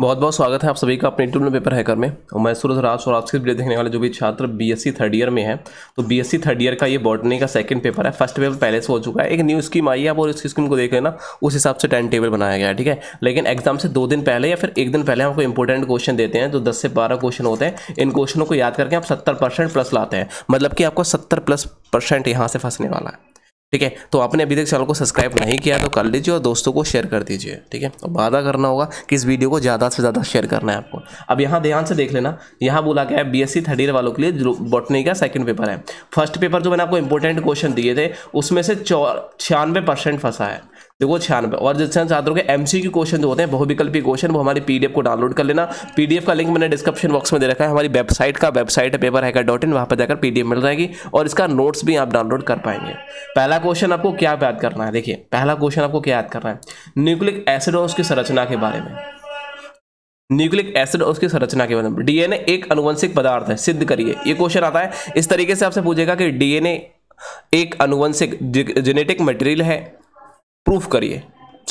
बहुत बहुत स्वागत है आप सभी का अपने यूट्यूब में पेपर हैकर में और मैं सूरज राज और आपसे वीडियो देखने वाले जो भी छात्र बीएससी थर्ड ईयर में है तो बीएससी थर्ड ईयर का ये बॉटनी का सेकंड पेपर है फर्स्ट पेपर पहले से हो चुका है एक न्यू स्कीम आई है आप और इस स्कीम को देख लेना उस हिसाब से टाइम टेबल बनाया गया है ठीक है लेकिन एग्जाम से दो दिन पहले या फिर एक दिन पहले हमको इंपॉर्टेंट क्वेश्चन देते हैं जो दस से बारह क्वेश्चन होते हैं इन क्वेश्चनों को याद करके आप सत्तर प्लस लाते हैं मतलब कि आपको सत्तर प्लस परसेंट यहाँ से फंसने वाला है ठीक है तो आपने अभी तक चैनल को सब्सक्राइब नहीं किया तो कर लीजिए और दोस्तों को शेयर कर दीजिए ठीक है और वादा करना होगा कि इस वीडियो को ज़्यादा से ज़्यादा शेयर करना है आपको अब यहाँ ध्यान से देख लेना यहाँ बोला गया है बी एस थर्ड ईयर वालों के लिए बॉटनी का सेकंड पेपर है फर्स्ट पेपर जो मैंने आपको इंपॉर्टेंट क्वेश्चन दिए थे उसमें से छियानवे परसेंट फंसा है देखो छियानवे और जिससे छात्रों के एम सी क्वेश्चन जो होते हैं बहुविकल्पी क्वेश्चन वो हमारी पीडीएफ को डाउनलोड कर लेना पीडीएफ का लिंक मैंने डिस्क्रिप्शन बॉक्स में दे रखा है हमारी वेबसाइट का वेबसाइट है पेपर हैकर डॉट इन वहाँ पर जाकर पीडीएफ मिल जाएगी और इसका नोट्स भी आप डाउनलोड कर पाएंगे पहला क्वेश्चन आपको क्या याद करना है देखिए पहला क्वेश्चन आपको क्या याद करना है न्यूक्लिक एसिड और उसकी संरचना के बारे में न्यूक्लिक एसिड और उसकी संरचना के बारे में डीएनए एक अनुवंशिक पदार्थ है सिद्ध करिए ये क्वेश्चन आता है इस तरीके से आपसे पूछेगा कि डीएनए एक अनुवंशिक जेनेटिक मटेरियल है प्रूफ करिए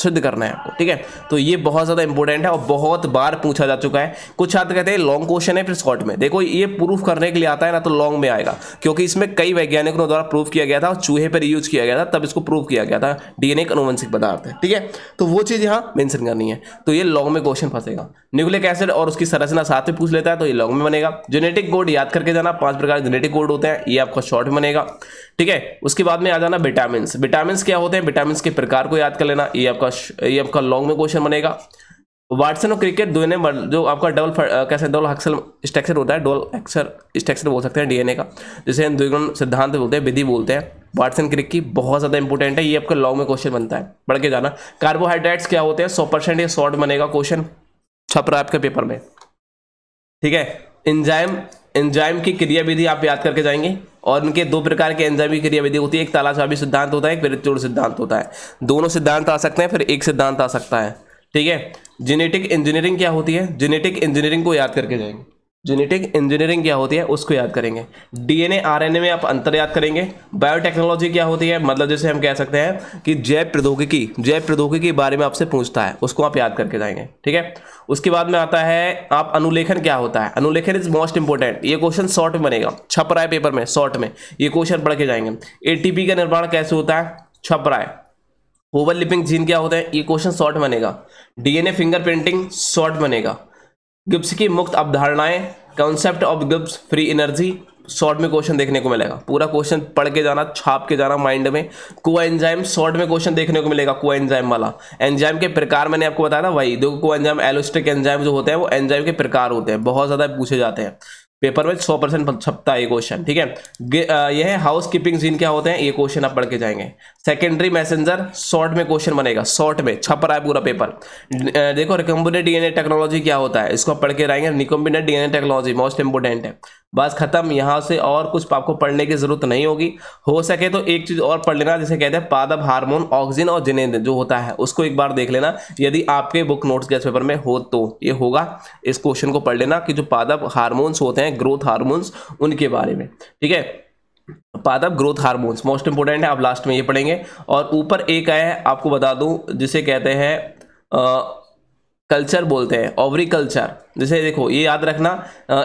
सिद्ध करना है आपको ठीक है तो ये बहुत ज़्यादा इंपॉर्टेंट है और बहुत बार पूछा जा चुका है कुछ छात्र कहते हैं लॉन्ग क्वेश्चन है फिर शॉर्ट में देखो ये प्रूफ करने के लिए आता है ना तो लॉन्ग में आएगा क्योंकि इसमें कई वैज्ञानिकों द्वारा प्रूफ किया गया था और चूहे पर यूज किया गया था तब इसको प्रूफ किया गया था डीएनए अनुवंशिक पदार्थ है ठीक है तो वो चीज़ यहाँ मैंशन करनी है तो ये लॉन्ग में क्वेश्चन फंसेगा न्यूक्लिक एसिड और उसकी संरचना साथ में पूछ लेता है तो ये लॉन्ग में बनेगा जेनेटिक कोड याद करके जाना पांच प्रकार जेनेटिक कोड होते हैं ये आपका शॉर्ट में बनेगा ठीक है उसके बाद में आ जाना विटामिन विटामिन क्या होते हैं विटामिन के प्रकार को याद कर लेना ये आपका ये आपका लॉन्ग में क्वेश्चन बनेगा वाटसन और क्रिकेट दोनों जो आपका डबल कैसे डबल हक्सल स्ट्रक्चर होता है डबल एक्सर स्ट्रक्चर बोल सकते हैं डीएनए का जिसे हम द्विगुण सिद्धांत बोलते हैं विधि बोलते हैं वाटसन क्रिक की बहुत ज़्यादा इंपॉर्टेंट है ये आपका लॉन्ग में क्वेश्चन बनता है बढ़ के जाना कार्बोहाइड्रेट्स क्या होते हैं सौ परसेंट ये शॉर्ट बनेगा क्वेश्चन छप रहा है आपके पेपर में ठीक है एंजाइम एंजाइम की क्रियाविधि आप याद करके जाएंगे और इनके दो प्रकार के एंजाइम की क्रियाविधि होती है एक तालाशाबी सिद्धांत होता है एक परिचूर्ण सिद्धांत होता है दोनों सिद्धांत आ सकते हैं फिर एक सिद्धांत आ सकता है ठीक है जेनेटिक इंजीनियरिंग क्या होती है जेनेटिक इंजीनियरिंग को याद करके जाएंगे जेनेटिक इंजीनियरिंग क्या होती है उसको याद करेंगे डीएनए आरएनए में आप अंतर याद करेंगे बायोटेक्नोलॉजी क्या होती है मतलब जैसे हम कह सकते हैं कि जैव प्रौद्योगिकी जैव प्रौद्योगिकी के बारे में आपसे पूछता है उसको आप याद करके जाएंगे ठीक है उसके बाद में आता है आप अनुलेखन क्या होता है अनुलेखन इज मोस्ट इंपॉर्टेंट ये क्वेश्चन शॉर्ट में बनेगा छप रहा है पेपर में शॉर्ट में ये क्वेश्चन पढ़ के जाएंगे एटीपी का निर्माण कैसे होता है छप रहा है ओवरलिपिंग जीन क्या होता है ये क्वेश्चन शॉर्ट बनेगा डीएनए फिंगर प्रिंटिंग शॉर्ट बनेगा गिब्स की मुक्त अवधारणाएं concept of Gibbs free energy short में क्वेश्चन देखने को मिलेगा पूरा क्वेश्चन पढ़ के जाना छाप के जाना माइंड में कुआ एंजाइम शॉर्ट में क्वेश्चन देखने को मिलेगा कुआ एंजाइम वाला एंजाइम के प्रकार मैंने आपको बताया ना वही देखो कुआ एंजाइम एलोस्टिक एंजाइम जो होते हैं वो एंजाइम के प्रकार होते हैं बहुत ज़्यादा पूछे जाते हैं पेपर वाइज सौ परसेंट छपता है ये क्वेश्चन ठीक है ये है हाउस कीपिंग जीन क्या होते हैं ये क्वेश्चन आप पढ़ के जाएंगे सेकेंडरी मैसेंजर शॉर्ट में क्वेश्चन बनेगा शॉर्ट में छप रहा है पूरा पेपर देखो रिकम्बिनेट डीएनए टेक्नोलॉजी क्या होता है इसको आप पढ़ के रहेंगे recombinant DNA technology most important है बस खत्म यहाँ से और कुछ आपको पढ़ने की ज़रूरत नहीं होगी हो सके तो एक चीज़ और पढ़ लेना जिसे कहते हैं पादप हार्मोन ऑक्सीजन और जिने जो होता है उसको एक बार देख लेना यदि आपके बुक नोट्स गैस पेपर में हो तो ये होगा इस क्वेश्चन को पढ़ लेना कि जो पादप हारमोन्स होते हैं ग्रोथ हारमोन्स उनके बारे में ठीक है पादप ग्रोथ हार्मोन्स मोस्ट इंपोर्टेंट है आप लास्ट में ये पढ़ेंगे और ऊपर एक आया है आपको बता दूं जिसे कहते हैं कल्चर बोलते हैं ओवरी कल्चर जैसे देखो ये याद रखना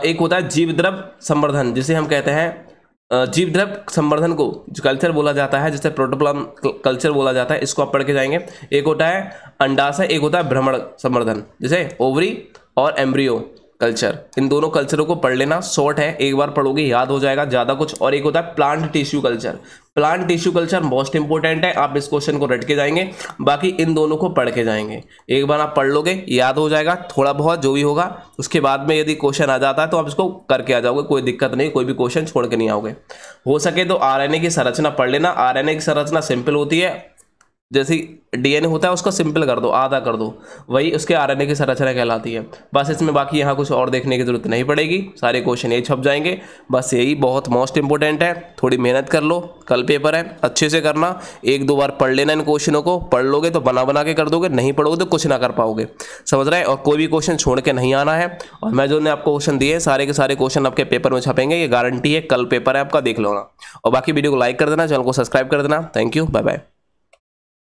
एक होता है जीव द्रव संवर्धन जिसे हम कहते हैं जीव द्रव संवर्धन को जो कल्चर बोला जाता है जिसे प्रोटोप्लम कल्चर बोला जाता है इसको आप पढ़ के जाएंगे एक होता है अंडाशय एक होता है भ्रमण संवर्धन जैसे ओवरी और एम्ब्रियो कल्चर इन दोनों कल्चरों को पढ़ लेना शॉर्ट है एक बार पढ़ोगे याद हो जाएगा ज़्यादा कुछ और एक होता है plant tissue culture plant tissue culture most important है आप इस क्वेश्चन को रट के जाएंगे बाकी इन दोनों को पढ़ के जाएंगे एक बार आप पढ़ लोगे याद हो जाएगा थोड़ा बहुत जो भी होगा उसके बाद में यदि क्वेश्चन आ जाता है तो आप इसको करके आ जाओगे कोई दिक्कत नहीं कोई भी क्वेश्चन छोड़ के नहीं आओगे हो सके तो आर की संरचना पढ़ लेना आर की संरचना सिंपल होती है जैसे डीएनए होता है उसको सिंपल कर दो आधा कर दो वही उसके आरएनए की संरचना कहलाती है बस इसमें बाकी यहाँ कुछ और देखने की जरूरत नहीं पड़ेगी सारे क्वेश्चन ये छप जाएंगे बस यही बहुत मोस्ट इंपॉर्टेंट है थोड़ी मेहनत कर लो कल पेपर है अच्छे से करना एक दो बार पढ़ लेना इन क्वेश्चनों को पढ़ लोगे तो बना बना के कर दोगे नहीं पढ़ोगे तो कुछ ना कर पाओगे समझ रहे हैं और कोई भी क्वेश्चन छोड़ के नहीं आना है और मैं जो ने आपको क्वेश्चन दिए सारे के सारे क्वेश्चन आपके पेपर में छपेंगे ये गारंटी है कल पेपर है आपका देख लो और बाकी वीडियो को लाइक कर देना चैनल को सब्सक्राइब कर देना थैंक यू बाय बाय